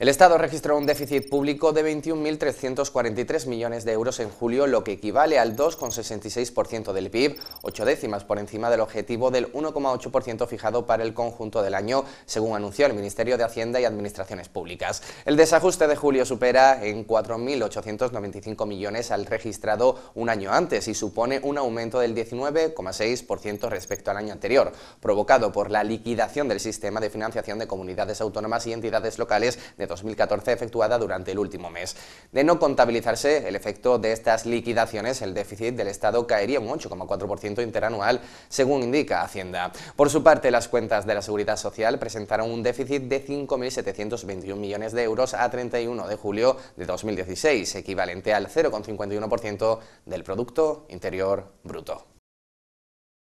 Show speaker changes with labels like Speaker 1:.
Speaker 1: El Estado registró un déficit público de 21.343 millones de euros en julio, lo que equivale al 2,66% del PIB, ocho décimas por encima del objetivo del 1,8% fijado para el conjunto del año, según anunció el Ministerio de Hacienda y Administraciones Públicas. El desajuste de julio supera en 4.895 millones al registrado un año antes y supone un aumento del 19,6% respecto al año anterior, provocado por la liquidación del sistema de financiación de comunidades autónomas y entidades locales de 2014 efectuada durante el último mes. De no contabilizarse el efecto de estas liquidaciones, el déficit del Estado caería un 8,4% interanual, según indica Hacienda. Por su parte, las cuentas de la Seguridad Social presentaron un déficit de 5.721 millones de euros a 31 de julio de 2016, equivalente al 0,51% del Producto Interior Bruto.